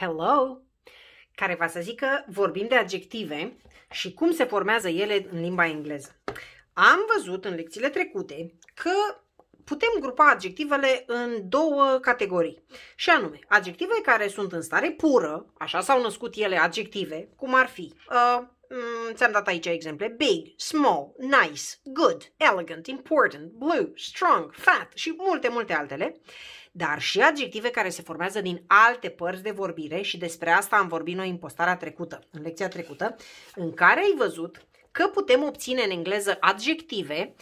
hello, care va să zică vorbim de adjective și cum se formează ele în limba engleză. Am văzut în lecțiile trecute că putem grupa adjectivele în două categorii. Și anume, adjective care sunt în stare pură, așa s-au născut ele adjective, cum ar fi uh, mm, ți-am dat aici exemple, big, small, nice, good, elegant, important, blue, strong, fat și multe, multe altele. Uh, dar și adjective care se formează din alte părți de vorbire și despre asta am vorbit noi în postarea trecută, în lecția trecută, în care ai văzut că putem obține în engleză adjective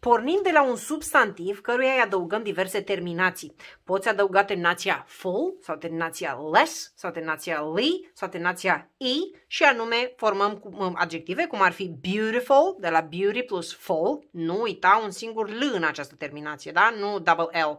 pornind de la un substantiv căruia îi adăugăm diverse terminații. Poți adăuga terminația full sau terminația less sau terminația li sau terminația e și anume formăm um, adjective cum ar fi beautiful de la beauty plus full. Nu uita un singur l în această terminație, da? Nu double l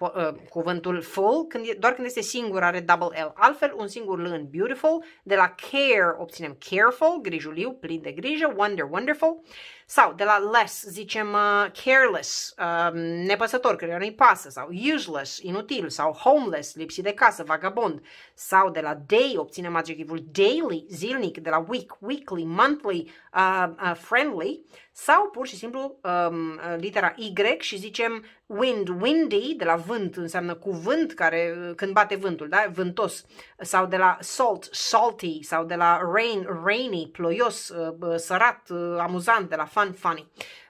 Uh, cuvântul full, când e, doar când este singur are double L. Altfel, un singur L în beautiful, de la care obținem careful, grijuliu, plin de grijă, wonder, wonderful, sau de la less zicem uh, careless, uh, nepăsător, căruia nu-i pasă, sau useless, inutil, sau homeless, lipsit de casă, vagabond. Sau de la day obținem adjectivul daily, zilnic, de la week, weekly, monthly, uh, uh, friendly. Sau pur și simplu um, uh, litera Y și zicem wind, windy, de la vânt înseamnă cuvânt care uh, când bate vântul, da? vântos. Sau de la salt, salty, sau de la rain, rainy, ploios, uh, sărat, uh, amuzant, de la fun funny.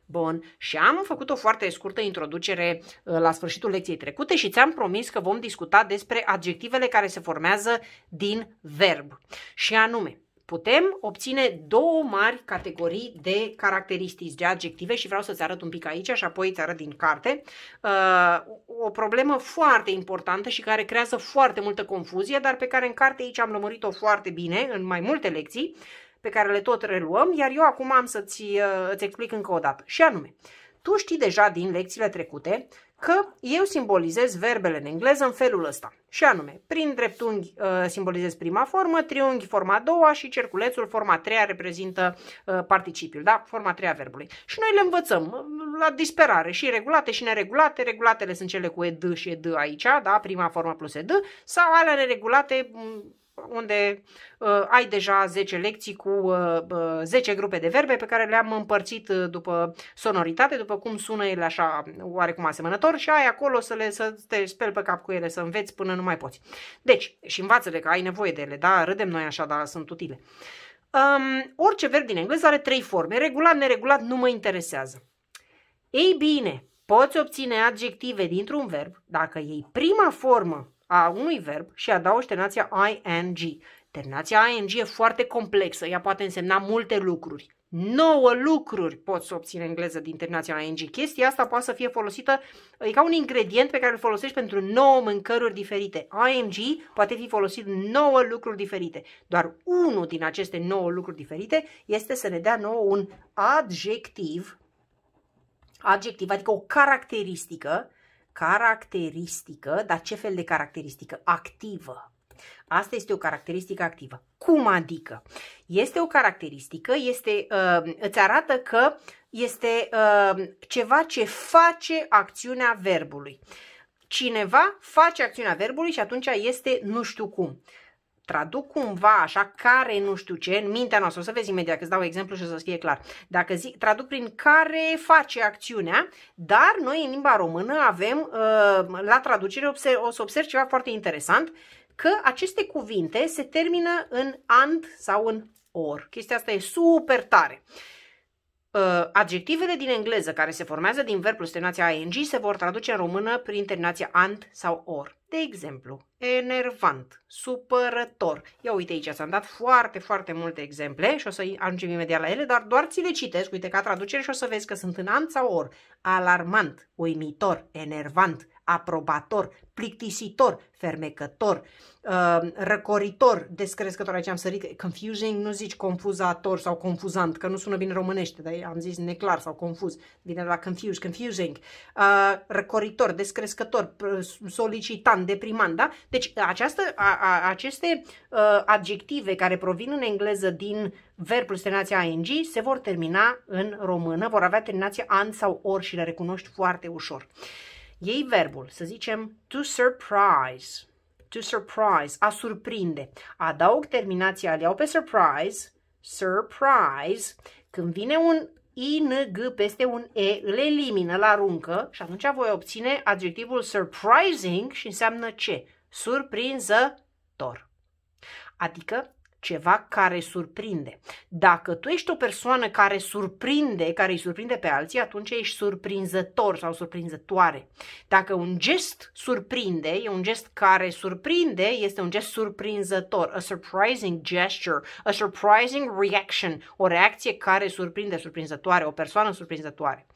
Bun, și am făcut o foarte scurtă introducere uh, la sfârșitul lecției trecute și ți-am promis că vom discuta despre adjectivele care se formează din verb. Și anume, putem obține două mari categorii de caracteristici, de adjective și vreau să-ți arăt un pic aici și apoi îți arăt din carte. Uh, o problemă foarte importantă și care creează foarte multă confuzie, dar pe care în carte aici am lămurit-o foarte bine în mai multe lecții pe care le tot reluăm, iar eu acum am să-ți uh, îți explic încă o dată. Și anume, tu știi deja din lecțiile trecute că eu simbolizez verbele în engleză în felul ăsta. Și anume, prin dreptunghi uh, simbolizez prima formă, triunghi forma a doua și cerculețul forma a treia reprezintă uh, participiul, da? Forma a treia verbului. Și noi le învățăm uh, la disperare, și regulate și neregulate. Regulatele sunt cele cu ed și ed aici, da? Prima formă plus ed, sau alea neregulate mm, unde uh, ai deja 10 lecții cu uh, 10 uh, grupe de verbe pe care le-am împărțit uh, după sonoritate, după cum sună ele așa oarecum asemănător și ai acolo să, le, să te speli pe cap cu ele, să înveți până nu mai poți. Deci, și învață-le că ai nevoie de ele, da, râdem noi așa, dar sunt utile. Um, orice verb din engleză are trei forme, regulat, neregulat, nu mă interesează. Ei bine, poți obține adjective dintr-un verb dacă iei prima formă a unui verb și adaugi terminația ing. Terminația ing e foarte complexă, ea poate însemna multe lucruri. 9 lucruri poți să obții în engleză din terminația ing. Chestia asta poate să fie folosită, e ca un ingredient pe care îl folosești pentru 9 mâncăruri diferite. ing poate fi folosit 9 lucruri diferite. Doar unul din aceste 9 lucruri diferite este să ne dea nouă un adjectiv, adjectiv, adică o caracteristică caracteristică, dar ce fel de caracteristică? Activă. Asta este o caracteristică activă. Cum adică? Este o caracteristică, este, uh, îți arată că este uh, ceva ce face acțiunea verbului. Cineva face acțiunea verbului și atunci este nu știu cum traduc cumva așa care nu știu ce în mintea noastră, o să vezi imediat că îți dau exemplu și o să fie clar. Dacă zic, traduc prin care face acțiunea, dar noi în limba română avem uh, la traducere o să observ ceva foarte interesant, că aceste cuvinte se termină în and sau în or. Chestia asta e super tare. Uh, adjectivele din engleză care se formează din verb plus terminația ing se vor traduce în română prin terminația and sau or. De exemplu, enervant, supărător. Ia uite aici, s am dat foarte, foarte multe exemple și o să ajungem imediat la ele, dar doar ți le citesc, uite ca traducere și o să vezi că sunt în anța or. Alarmant, uimitor, enervant, aprobator, plictisitor, fermecător, uh, răcoritor, descrescător, aici am sărit, confusing, nu zici confuzator sau confuzant, că nu sună bine românește, dar am zis neclar sau confuz, vine la confuse, confusing, uh, răcoritor, descrescător, solicitant, deprimant, da? Deci această, a, a, aceste a, ă, adjective care provin în engleză din verb plus terminația ing se vor termina în română, vor avea terminația an sau or și le recunoști foarte ușor. Ei verbul, să zicem to surprise, to surprise, a surprinde. Adaug terminația, le iau pe surprise, surprise, când vine un ING peste un E, îl elimină, la aruncă și atunci voi obține adjectivul surprising și înseamnă ce? surprinzător. Adică ceva care surprinde. Dacă tu ești o persoană care surprinde, care îi surprinde pe alții, atunci ești surprinzător sau surprinzătoare. Dacă un gest surprinde, e un gest care surprinde, este un gest surprinzător. A surprising gesture, a surprising reaction, o reacție care surprinde, surprinzătoare, o persoană surprinzătoare.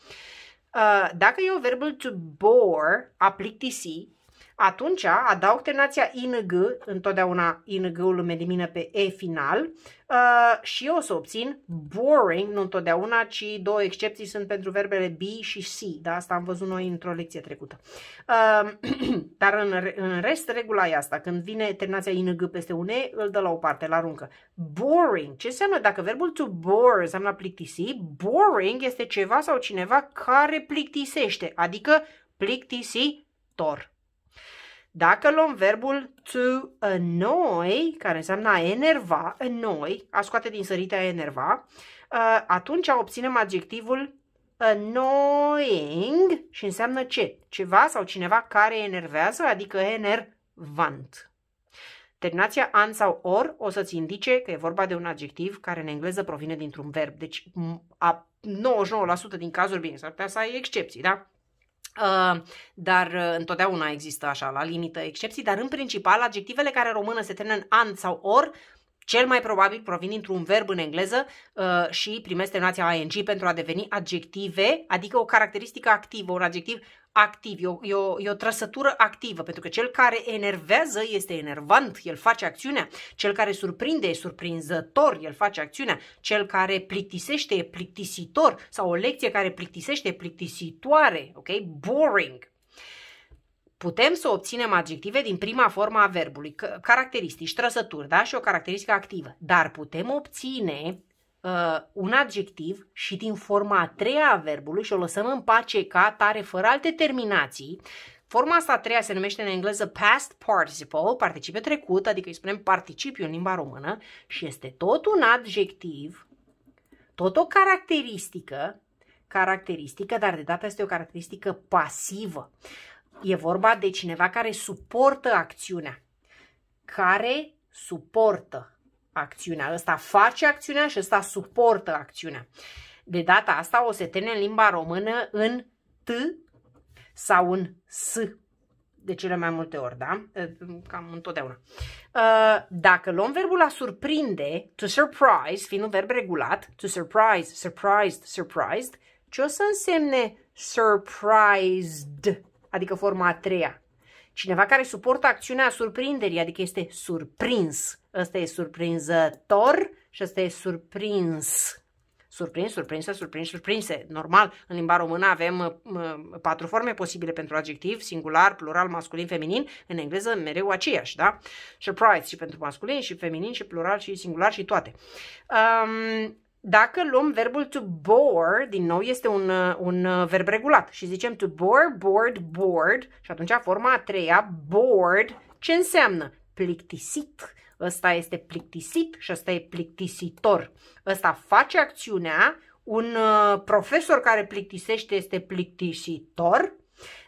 Uh, dacă eu verbul to bore, a plictisi, atunci adaug terminația ING, întotdeauna ING-ul îmi elimină pe E final uh, și eu o să obțin boring, nu întotdeauna, ci două excepții sunt pentru verbele B și C. Da? Asta am văzut noi într-o lecție trecută. Uh, dar în, în rest, regula e asta. Când vine terminația ING peste un E, îl dă la o parte, la aruncă. Boring. Ce înseamnă? Dacă verbul to bore înseamnă plictisi, boring este ceva sau cineva care plictisește, adică plictisitor. Dacă luăm verbul to annoy, care înseamnă a enerva, annoy, a scoate din sărite a enerva, uh, atunci obținem adjectivul annoying și înseamnă ce? Ceva sau cineva care enervează, adică enervant. Terminația an sau or o să-ți indice că e vorba de un adjectiv care în engleză provine dintr-un verb. Deci a 99% din cazuri, bine, s-ar putea să ai excepții, da? Ă, dar ă, întotdeauna există așa la limită excepții, dar în principal adjectivele care română se termină în an sau or cel mai probabil provin dintr-un verb în engleză uh, și primesc terminația ing pentru a deveni adjective, adică o caracteristică activă, un adjectiv activ, e o, e, o, e o trăsătură activă, pentru că cel care enervează este enervant, el face acțiunea, cel care surprinde e surprinzător, el face acțiunea, cel care plictisește e plictisitor sau o lecție care plictisește e plictisitoare, ok? Boring. Putem să obținem adjective din prima formă a verbului, caracteristici, trăsături, da? Și o caracteristică activă. Dar putem obține uh, un adjectiv și din forma a treia a verbului și o lăsăm în pace ca tare fără alte terminații, Forma asta a treia se numește în engleză past participle, participiu trecut, adică îi spunem participiu în limba română și este tot un adjectiv, tot o caracteristică, caracteristică, dar de data este o caracteristică pasivă. E vorba de cineva care suportă acțiunea, care suportă acțiunea. Ăsta face acțiunea și ăsta suportă acțiunea. De data asta o setene în limba română în T sau în S. De cele mai multe ori, da? Cam întotdeauna. Dacă luăm verbul a surprinde, to surprise, fiind un verb regulat, to surprise, surprised, surprised, ce o să însemne surprised, adică forma a treia? Cineva care suportă acțiunea surprinderii, adică este surprins. Ăsta e surprinzător și ăsta e surprins. Surprins, surprinsă, surprins, surprinse. Normal, în limba română avem patru forme posibile pentru adjectiv, singular, plural, masculin, feminin. În engleză mereu aceeași, da? Surprise și pentru masculin și feminin și plural și singular și toate. Um, dacă luăm verbul to bore, din nou este un, un verb regulat și zicem to bore, bored, bored și atunci forma a treia, bored, ce înseamnă? Plictisit, ăsta este plictisit și ăsta e plictisitor. Ăsta face acțiunea, un uh, profesor care plictisește este plictisitor,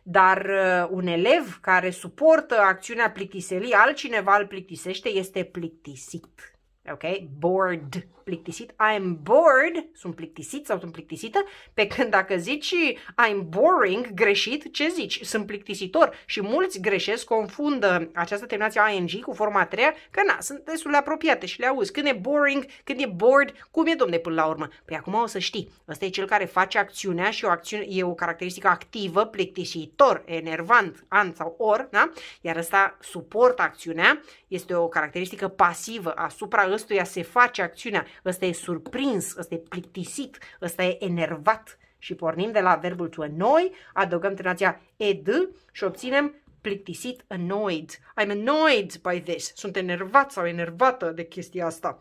dar uh, un elev care suportă acțiunea plictiselii, altcineva îl plictisește, este plictisit. Ok? Bored, plictisit. I'm bored, sunt plictisit sau sunt plictisită, pe când dacă zici I'm boring, greșit, ce zici? Sunt plictisitor și mulți greșesc, confundă această terminație ing cu forma a treia, că na, sunt destul de apropiate și le auzi. Când e boring, când e bored, cum e, domne, până la urmă? Păi acum o să știi. Ăsta e cel care face acțiunea și o acțiune e o caracteristică activă, plictisitor, enervant, an sau or, da? Iar ăsta suportă acțiunea, este o caracteristică pasivă asupra ăstuia se face acțiunea, ăsta e surprins, ăsta e plictisit, ăsta e enervat și pornim de la verbul to annoy, adăugăm terminația ed și obținem plictisit, annoyed. I'm annoyed by this. Sunt enervat sau enervată de chestia asta.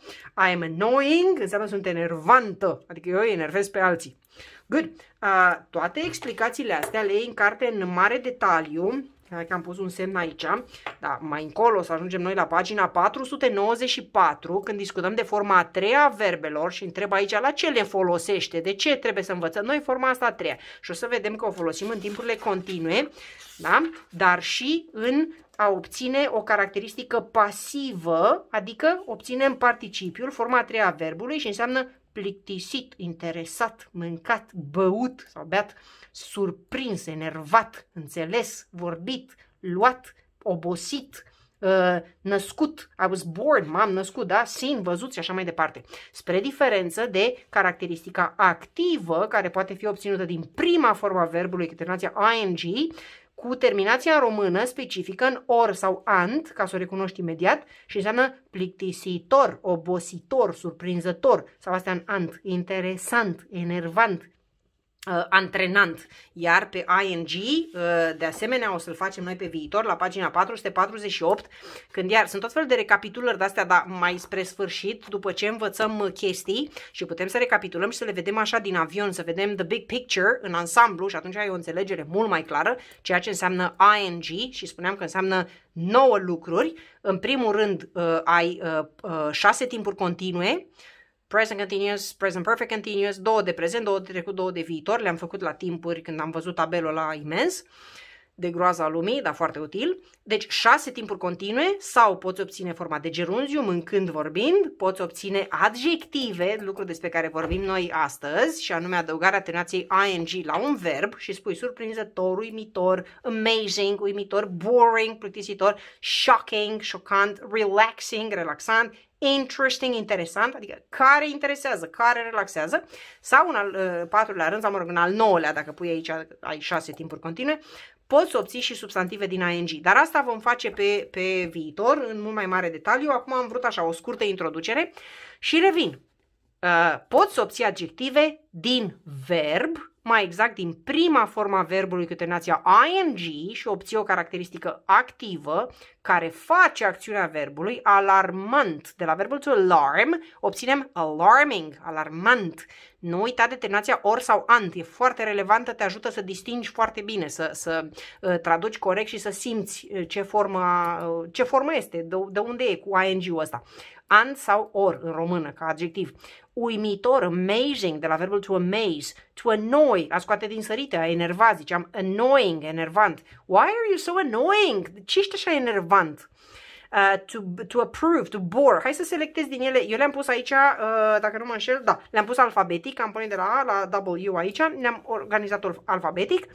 I'm annoying înseamnă sunt enervantă, adică eu enervez pe alții. Good. Uh, toate explicațiile astea le iei în carte în mare detaliu Chiar că am pus un semn aici, dar mai încolo să ajungem noi la pagina 494, când discutăm de forma a treia a verbelor și întreb aici la ce le folosește, de ce trebuie să învățăm noi forma asta a treia. Și o să vedem că o folosim în timpurile continue, da? dar și în a obține o caracteristică pasivă, adică obținem participiul, forma a treia a verbului și înseamnă plictisit, interesat, mâncat, băut sau beat, surprins, enervat, înțeles, vorbit, luat, obosit, uh, născut, I was born, m-am născut, da? Sin, văzut și așa mai departe. Spre diferență de caracteristica activă, care poate fi obținută din prima formă a verbului cu terminația ing, cu terminația română specifică în or sau ant, ca să o recunoști imediat, și înseamnă plictisitor, obositor, surprinzător, sau astea în ant, interesant, enervant, uh, antrenant. Iar pe ING, uh, de asemenea, o să-l facem noi pe viitor, la pagina 448, când iar sunt tot fel de recapitulări de-astea, dar mai spre sfârșit, după ce învățăm uh, chestii și putem să recapitulăm și să le vedem așa din avion, să vedem the big picture în ansamblu și atunci ai o înțelegere mult mai clară, ceea ce înseamnă ING și spuneam că înseamnă 9 lucruri. În primul rând, uh, ai uh, uh, 6 timpuri continue, present continuous, present perfect continuous, două de prezent, două de trecut, două de viitor, le-am făcut la timpuri când am văzut tabelul la imens, de groaza lumii, dar foarte util. Deci șase timpuri continue sau poți obține forma de gerunziu, în când vorbind, poți obține adjective, lucru despre care vorbim noi astăzi, și anume adăugarea terminației ing la un verb și spui surprinzător, uimitor, amazing, uimitor, boring, plictisitor, shocking, șocant, relaxing, relaxant, interesting, interesant, adică care interesează, care relaxează, sau în al uh, patrulea rând, sau mă rog, în al nouălea, dacă pui aici, ai șase timpuri continue, poți obții și substantive din ING. Dar asta vom face pe, pe viitor, în mult mai mare detaliu. Acum am vrut așa o scurtă introducere și revin. Uh, poți obții adjective din verb, mai exact din prima forma verbului cu terminația ing și obții o caracteristică activă care face acțiunea verbului alarmant. De la verbul to alarm obținem alarming, alarmant. Nu uita de terminația or sau ant, e foarte relevantă, te ajută să distingi foarte bine, să, să uh, traduci corect și să simți uh, ce formă, uh, ce formă este, de, de unde e cu ing-ul ăsta. Ant sau or în română, ca adjectiv uimitor, amazing, de la verbul to amaze, to annoy, a scoate din sărite, a enerva, ziceam annoying, enervant. Why are you so annoying? Ce ești așa enervant? Uh, to, to approve, to bore. Hai să selectez din ele. Eu le-am pus aici, uh, dacă nu mă înșel, da, le-am pus alfabetic, am pune de la A la W aici, ne-am organizat alfabetic. Uh,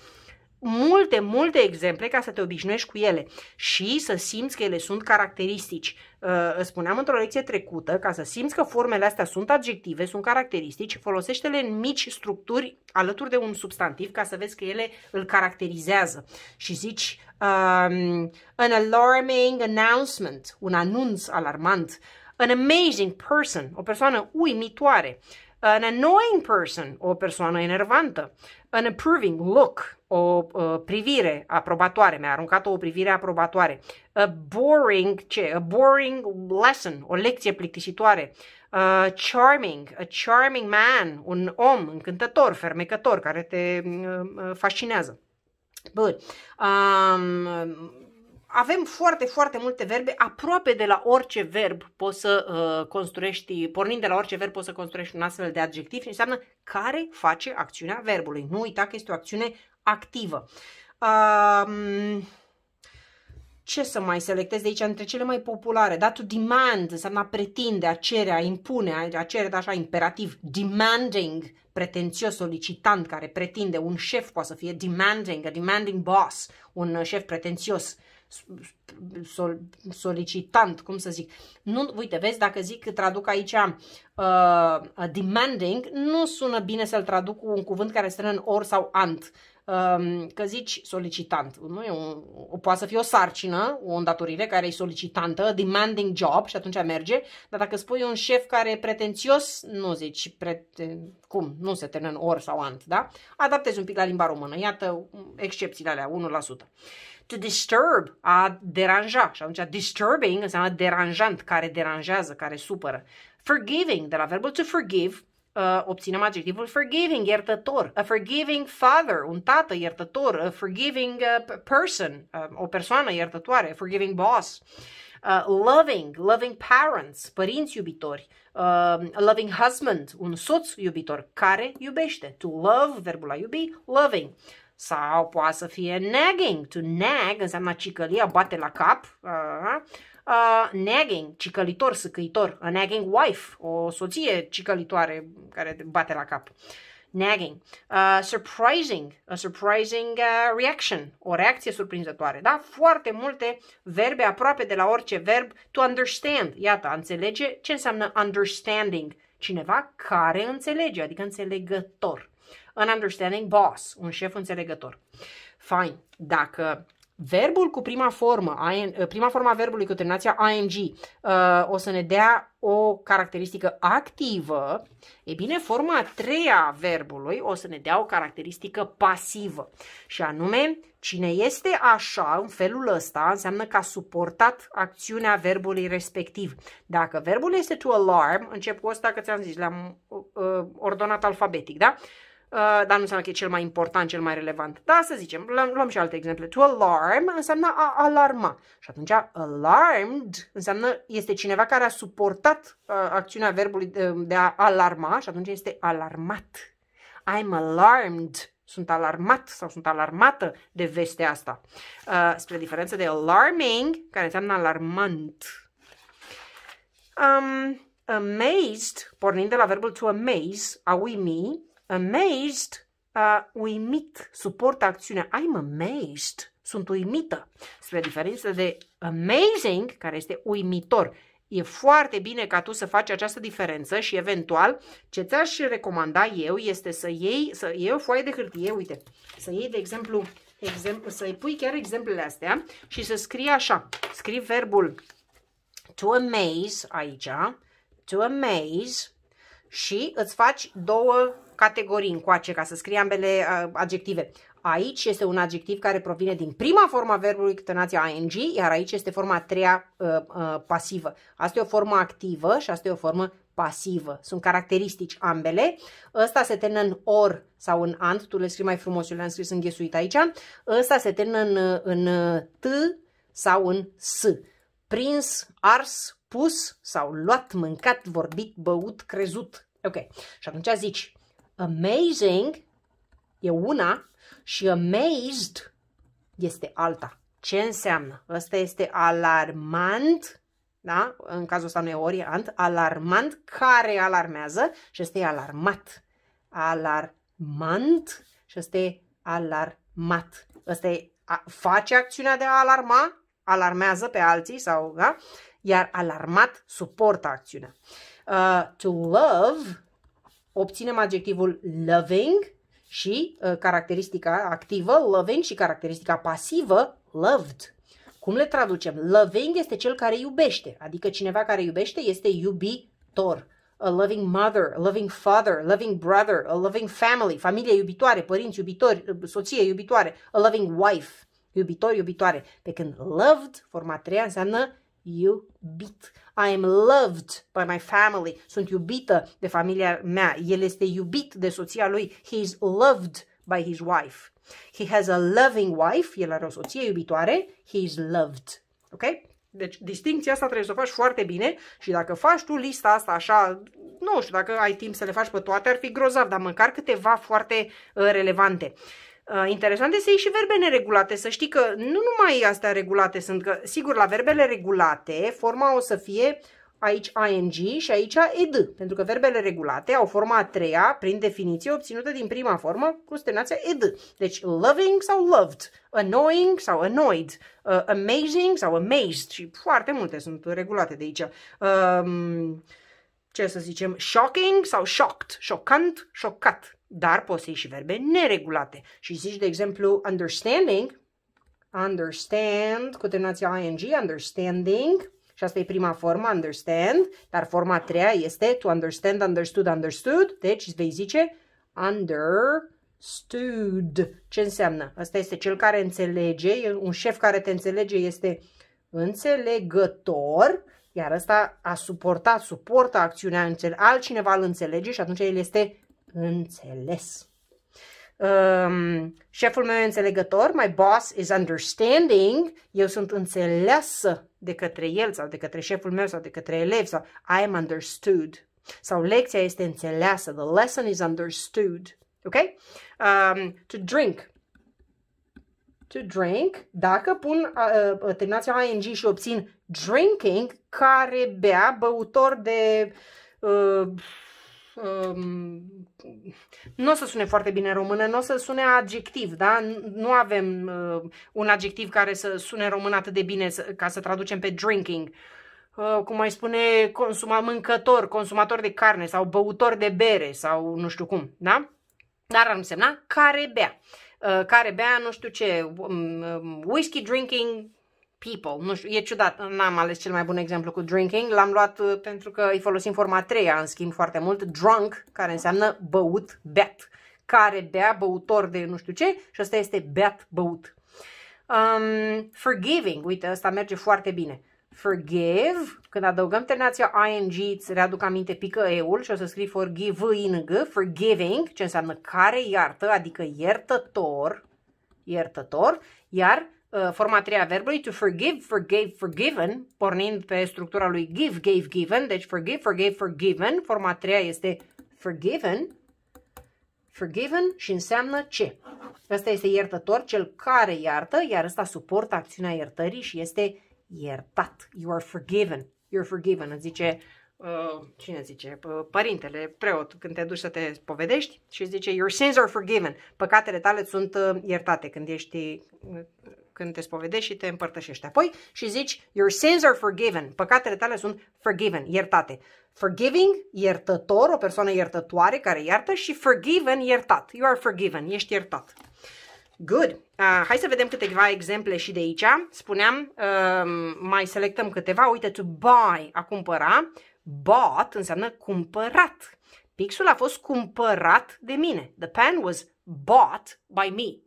multe, multe exemple ca să te obișnuiești cu ele și să simți că ele sunt caracteristici. Uh, spuneam într-o lecție trecută, ca să simți că formele astea sunt adjective, sunt caracteristici, folosește-le în mici structuri alături de un substantiv ca să vezi că ele îl caracterizează. Și zici um, an alarming announcement, un anunț alarmant, an amazing person, o persoană uimitoare, an annoying person, o persoană enervantă, an approving look, o uh, privire aprobatoare, mi-a aruncat o privire aprobatoare, a boring, ce? A boring lesson, o lecție plictisitoare, a charming, a charming man, un om încântător, fermecător, care te uh, uh fascinează. Bun. um, avem foarte, foarte multe verbe, aproape de la orice verb poți să uh, construiești, pornind de la orice verb poți să construiești un astfel de adjectiv și înseamnă care face acțiunea verbului. Nu uita că este o acțiune activă. Uh, ce să mai selectez de aici între cele mai populare? Da, to demand înseamnă a pretinde, a cere, a impune, a cere da, așa imperativ. Demanding, pretențios, solicitant care pretinde. Un șef poate să fie demanding, a demanding boss, un șef pretențios. Uh, sol, solicitant, cum să zic. Nu, uite, vezi, dacă zic, traduc aici uh, uh demanding, nu sună bine să-l traduc cu un cuvânt care strână în or sau ant. Uh, că zici solicitant, nu e un, o, poate să fie o sarcină, o îndatorire care e solicitantă, demanding job și atunci merge, dar dacă spui un șef care e pretențios, nu zici preten, cum, nu se termină în or sau ant, da? Adaptezi un pic la limba română, iată excepțiile alea, 1% to disturb, a deranja. Și atunci disturbing înseamnă deranjant, care deranjează, care supără. Forgiving, de la verbul to forgive, uh, obținem adjectivul forgiving, iertător, a forgiving father, un tată iertător, a forgiving uh, person, uh, o persoană iertătoare, a forgiving boss. Uh, loving, loving parents, părinți iubitori, uh, loving husband, un soț iubitor care iubește. To love, verbul a iubi, loving. Sau poate să fie nagging. To nag înseamnă cicăli, a bate la cap. Uh, uh, nagging, cicălitor, săcăitor. A nagging wife, o soție cicălitoare care te bate la cap. Nagging. Uh, surprising, a surprising uh, reaction, o reacție surprinzătoare. Da? Foarte multe verbe, aproape de la orice verb. To understand, iată, înțelege ce înseamnă understanding. Cineva care înțelege, adică înțelegător an understanding boss, un șef înțelegător. Fine, dacă verbul cu prima formă, uh, prima forma verbului cu terminația ing, uh, o să ne dea o caracteristică activă, e bine, forma a treia a verbului o să ne dea o caracteristică pasivă. Și anume, cine este așa, în felul ăsta, înseamnă că a suportat acțiunea verbului respectiv. Dacă verbul este to alarm, încep cu ăsta că ți-am zis, le-am uh, ordonat alfabetic, da? Uh, dar nu înseamnă că e cel mai important, cel mai relevant. Da, să zicem, luăm, și alte exemple. To alarm înseamnă a alarma. Și atunci alarmed înseamnă este cineva care a suportat uh, acțiunea verbului de, de a alarma și atunci este alarmat. I'm alarmed. Sunt alarmat sau sunt alarmată de vestea asta. Uh, spre diferență de alarming, care înseamnă alarmant. Um, amazed, pornind de la verbul to amaze, a uimi, Amazed, uh, uimit, suportă acțiunea. I'm amazed, sunt uimită. Spre diferență de amazing, care este uimitor. E foarte bine ca tu să faci această diferență și eventual ce ți-aș recomanda eu este să iei, să iei o foaie de hârtie, uite, să iei de exemplu, exemplu să-i pui chiar exemplele astea și să scrii așa, scrii verbul to amaze aici, to amaze și îți faci două categorii încoace ca să scrie ambele uh, adjective. Aici este un adjectiv care provine din prima forma verbului câtenația ing, iar aici este forma a treia uh, uh, pasivă. Asta e o formă activă și asta e o formă pasivă. Sunt caracteristici ambele. Ăsta se termină în or sau în ant, tu le scrii mai frumos, eu le-am scris înghesuit aici. Ăsta se termină în, în uh, t sau în s. Prins, ars, pus sau luat, mâncat, vorbit, băut, crezut. Ok. Și atunci zici, Amazing e una și amazed este alta. Ce înseamnă? Ăsta este alarmant, da? În cazul ăsta nu e orient, alarmant care alarmează și este alarmat. Alarmant și este alarmat. Ăsta e, a, face acțiunea de a alarma, alarmează pe alții sau, da? Iar alarmat suportă acțiunea. Uh, to love obținem adjectivul loving și uh, caracteristica activă, loving, și caracteristica pasivă, loved. Cum le traducem? Loving este cel care iubește, adică cineva care iubește este iubitor. A loving mother, a loving father, a loving brother, a loving family, familie iubitoare, părinți iubitori, soție iubitoare, a loving wife, iubitor, iubitoare. Pe când loved, forma treia, înseamnă iubit. I am loved by my family. Sunt iubită de familia mea. El este iubit de soția lui. He is loved by his wife. He has a loving wife. El are o soție iubitoare. He is loved. Ok? Deci distinția asta trebuie să o faci foarte bine și dacă faci tu lista asta așa, nu știu, dacă ai timp să le faci pe toate, ar fi grozav, dar măcar câteva foarte uh, relevante. Uh, interesante să iei și verbe neregulate. Să știi că nu numai astea regulate sunt, că sigur la verbele regulate forma o să fie aici ing și aici ed, pentru că verbele regulate au forma a treia, prin definiție, obținută din prima formă cu stenația ed. Deci loving sau loved, annoying sau annoyed, uh, amazing sau amazed și foarte multe sunt regulate de aici. Um, ce să zicem, shocking sau shocked, șocant, șocat dar poți să iei și verbe neregulate și zici, de exemplu, understanding, understand, cu terminația ing, understanding, și asta e prima formă, understand, dar forma a treia este to understand, understood, understood, deci vei zice understood. Ce înseamnă? Asta este cel care înțelege, un șef care te înțelege este înțelegător, iar ăsta a suportat, suportă acțiunea, altcineva îl înțelege și atunci el este înțeles. Um, șeful meu e înțelegător, my boss is understanding, eu sunt înțeleasă de către el sau de către șeful meu sau de către elevi sau I am understood. Sau lecția este înțeleasă, the lesson is understood. Ok? Um, to drink. To drink, dacă pun uh, terminația ing și obțin drinking, care bea, băutor de... Uh, um, nu o să sune foarte bine în română, nu o să sune adjectiv, da? Nu avem uh, un adjectiv care să sune în atât de bine să, ca să traducem pe drinking. Uh, cum mai spune consuma, mâncător, consumator de carne sau băutor de bere sau nu știu cum, da? Dar ar însemna care bea. Uh, care bea, nu știu ce, um, um whisky drinking people. Nu știu, e ciudat, n-am ales cel mai bun exemplu cu drinking, l-am luat uh, pentru că îi folosim forma a treia, în schimb foarte mult, drunk, care înseamnă băut, beat, care bea, băutor de nu știu ce, și asta este beat, băut. Um, forgiving, uite, asta merge foarte bine. Forgive, când adăugăm terminația ing, îți readuc aminte, pică eul și o să scrii forgive in g, forgiving, ce înseamnă care iartă, adică iertător, iertător, iar Uh, forma treia a verbului to forgive, forgave, forgiven, pornind pe structura lui give, gave, given, deci forgive, forgave, forgiven, forma treia este forgiven, forgiven și înseamnă ce? Ăsta este iertător, cel care iartă, iar ăsta suportă acțiunea iertării și este iertat. You are forgiven. You are forgiven, îți zice, uh, cine zice, părintele, preot, când te duci să te povedești. și zice, your sins are forgiven. Păcatele tale sunt uh, iertate când ești uh, când te spovedești și te împărtășești. Apoi și zici, your sins are forgiven, păcatele tale sunt forgiven, iertate. Forgiving, iertător, o persoană iertătoare care iartă și forgiven, iertat. You are forgiven, ești iertat. Good. Uh, hai să vedem câteva exemple și de aici. Spuneam, uh, mai selectăm câteva. Uite, to buy, a cumpăra. Bought înseamnă cumpărat. Pixul a fost cumpărat de mine. The pen was bought by me.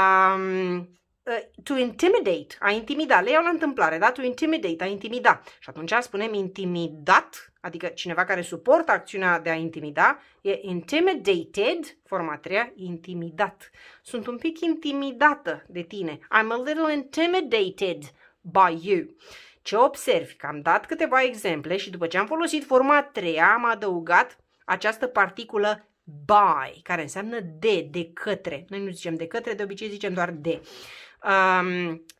Um, uh, to intimidate, a intimida, le iau la întâmplare, da? To intimidate, a intimida. Și atunci spunem intimidat, adică cineva care suportă acțiunea de a intimida, e intimidated, forma a treia, intimidat. Sunt un pic intimidată de tine. I'm a little intimidated by you. Ce observi? Că am dat câteva exemple și după ce am folosit forma a treia, am adăugat această particulă by, care înseamnă de, de către. Noi nu zicem de către, de obicei zicem doar de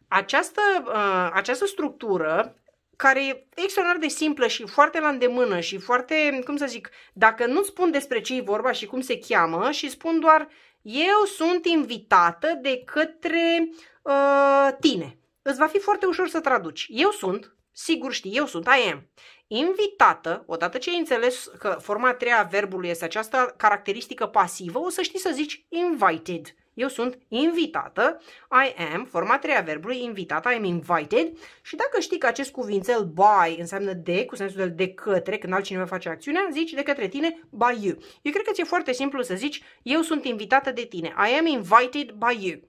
această, uh, această structură care e extraordinar de simplă și foarte la îndemână și foarte, cum să zic, dacă nu spun despre ce e vorba și cum se cheamă și spun doar eu sunt invitată de către uh, tine. Îți va fi foarte ușor să traduci. Eu sunt, sigur știi, eu sunt, I am. Invitată, odată ce ai înțeles că forma a treia a verbului este această caracteristică pasivă, o să știi să zici invited eu sunt invitată, I am, forma treia verbului, invitată. I am invited și dacă știi că acest cuvințel by înseamnă de, cu sensul de, de către, când altcineva face acțiunea, zici de către tine by you. Eu cred că ți-e foarte simplu să zici eu sunt invitată de tine, I am invited by you.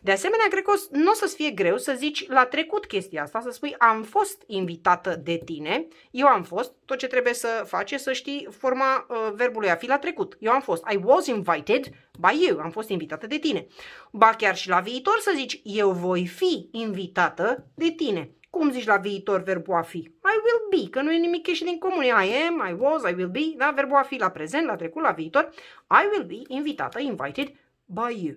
De asemenea, cred că nu o să-ți fie greu să zici la trecut chestia asta, să spui am fost invitată de tine, eu am fost, tot ce trebuie să faci e să știi forma uh, verbului a fi la trecut. Eu am fost, I was invited by you, am fost invitată de tine tine. Ba chiar și la viitor să zici, eu voi fi invitată de tine. Cum zici la viitor verbul a fi? I will be, că nu e nimic și din comun. I am, I was, I will be, da? Verbul a fi la prezent, la trecut, la viitor. I will be invitată, invited by you.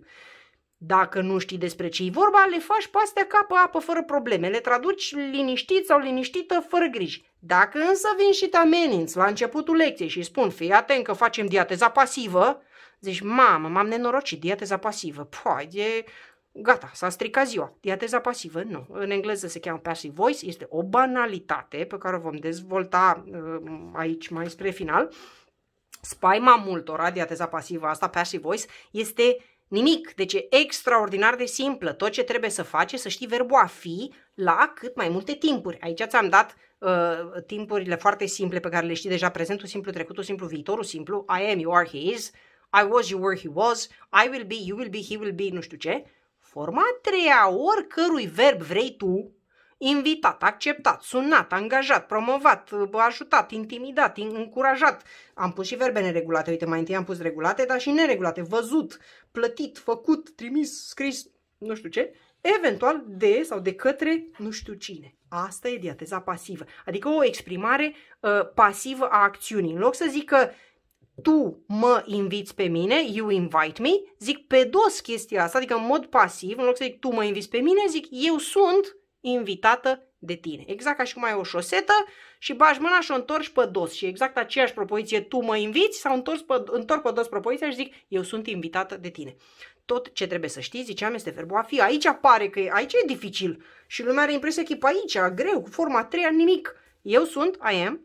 Dacă nu știi despre ce e vorba, le faci pastea ca pe apă fără probleme, le traduci liniștit sau liniștită fără griji. Dacă însă vin și te ameninți la începutul lecției și spun, fii atent că facem diateza pasivă, Zici, mamă, m-am nenorocit, dieteza pasivă. Păi, e... Gata, s-a stricat ziua. Diateza pasivă, nu. În engleză se cheamă passive voice, este o banalitate pe care o vom dezvolta uh, aici mai spre final. Spaima multora, diateza pasivă, asta passive voice, este nimic. Deci e extraordinar de simplă. Tot ce trebuie să faci e să știi verbul a fi la cât mai multe timpuri. Aici ți-am dat uh, timpurile foarte simple pe care le știi deja prezentul simplu, trecutul simplu, viitorul simplu, I am, you are, he is, uh, I was, you were, he was, I will be, you will be, he will be, nu știu ce, forma a treia oricărui verb vrei tu, invitat, acceptat, sunat, angajat, promovat, ajutat, intimidat, încurajat. Am pus și verbe neregulate, uite, mai întâi am pus regulate, dar și neregulate, văzut, plătit, făcut, trimis, scris, nu știu ce, eventual de sau de către nu știu cine. Asta e diateza pasivă, adică o exprimare uh, pasivă a acțiunii. În loc să zică uh, tu mă inviți pe mine, you invite me, zic pe dos chestia asta, adică în mod pasiv, în loc să zic tu mă inviți pe mine, zic eu sunt invitată de tine. Exact ca și cum ai o șosetă și bași mâna și o întorci pe dos și exact aceeași propoziție tu mă inviți sau întors pe, întorc pe dos propoziția și zic eu sunt invitată de tine. Tot ce trebuie să știi, ziceam, este verbul a fi. Aici apare că aici e dificil și lumea are impresia că e pe aici, greu, cu forma a treia, nimic. Eu sunt, I am,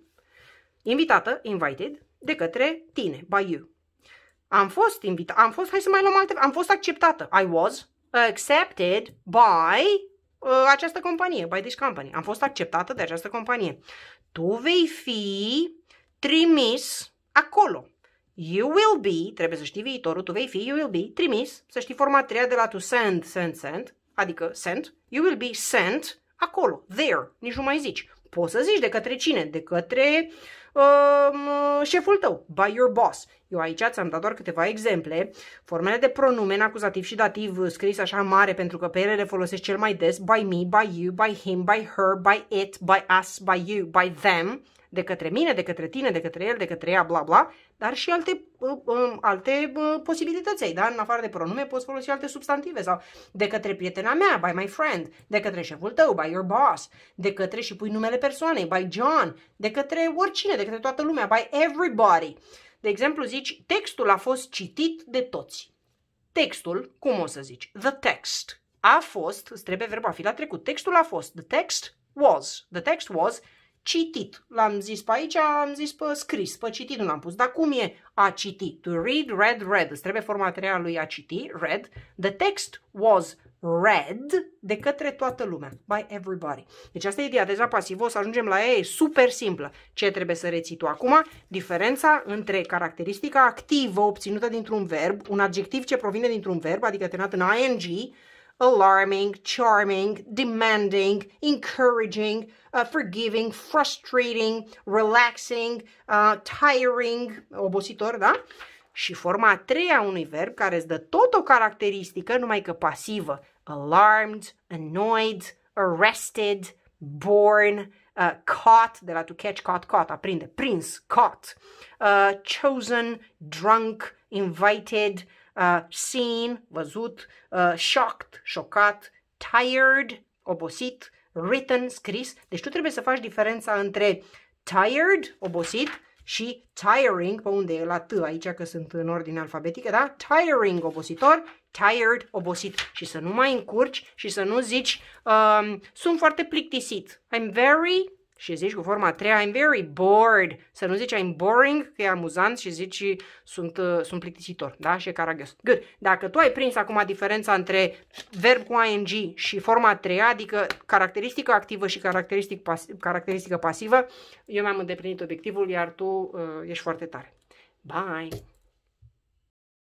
invitată, invited, de către tine, by you. Am fost invitată, am fost, hai să mai luăm alte, am fost acceptată. I was accepted by uh, această companie, by this company. Am fost acceptată de această companie. Tu vei fi trimis acolo. You will be, trebuie să știi viitorul, tu vei fi, you will be trimis, să știi forma treia de la to send, send, send, adică sent, you will be sent acolo, there, nici nu mai zici. Poți să zici de către cine? De către um, șeful tău, by your boss. Eu aici ți-am dat doar câteva exemple. Formele de pronume acuzativ și dativ scris așa mare pentru că pe ele le folosești cel mai des. By me, by you, by him, by her, by it, by us, by you, by them de către mine, de către tine, de către el, de către ea, bla bla, dar și alte, uh, um, alte uh, posibilități da? În afară de pronume poți folosi alte substantive sau de către prietena mea, by my friend, de către șeful tău, by your boss, de către și pui numele persoanei, by John, de către oricine, de către toată lumea, by everybody. De exemplu, zici, textul a fost citit de toți. Textul, cum o să zici? The text a fost, îți trebuie verbul a fi la trecut, textul a fost, the text was, the text was citit. L-am zis pe aici, am zis pe scris, pe citit nu l-am pus. Dar cum e a citi? To read, read, read. Îți trebuie forma treia lui a citi, read. The text was read de către toată lumea, by everybody. Deci asta e ideea deja pasiv, o să ajungem la ea, e super simplă. Ce trebuie să reții tu acum? Diferența între caracteristica activă obținută dintr-un verb, un adjectiv ce provine dintr-un verb, adică terminat în ing, alarming, charming, demanding, encouraging, uh, forgiving, frustrating, relaxing, uh, tiring, obositor, da? Și forma a treia unui verb care îți dă tot o caracteristică, numai că pasivă. Alarmed, annoyed, arrested, born, uh, caught, de la to catch, caught, caught, aprinde, prins, caught, uh, chosen, drunk, invited, uh, seen, văzut, uh, shocked, șocat, tired, obosit, written, scris. Deci tu trebuie să faci diferența între tired, obosit, și tiring, pe unde e la T aici că sunt în ordine alfabetică, da? Tiring, obositor, tired, obosit și să nu mai încurci și să nu zici um, sunt foarte plictisit. I'm very și zici cu forma a treia I'm very bored. Să nu zici I'm boring, că e amuzant și zici sunt, uh, sunt plictisitor, da? Și e caragios. Good. Dacă tu ai prins acum diferența între verb cu ing și forma a treia, adică caracteristică activă și caracteristic pas- caracteristică pasivă, eu mi-am îndeplinit obiectivul, iar tu uh, ești foarte tare. Bye!